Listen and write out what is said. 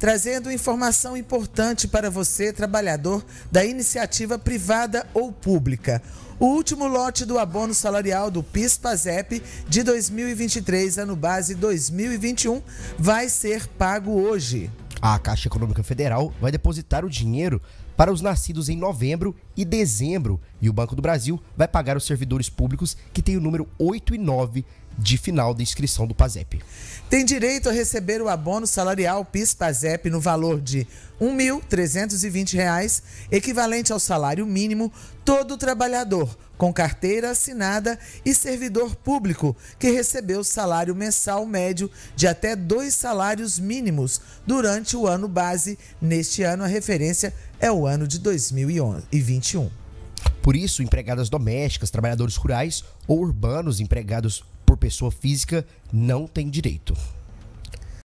trazendo informação importante para você, trabalhador da iniciativa privada ou pública. O último lote do abono salarial do PIS/PASEP de 2023, ano base 2021, vai ser pago hoje. A Caixa Econômica Federal vai depositar o dinheiro para os nascidos em novembro e dezembro, e o Banco do Brasil vai pagar os servidores públicos que têm o número 8 e 9 de final da inscrição do PASEP. Tem direito a receber o abono salarial PIS-PASEP no valor de R$ 1.320, equivalente ao salário mínimo, todo trabalhador com carteira assinada e servidor público que recebeu salário mensal médio de até dois salários mínimos durante o ano base. Neste ano, a referência é o ano de 2021. Por isso, empregadas domésticas, trabalhadores rurais ou urbanos, empregados por pessoa física não tem direito.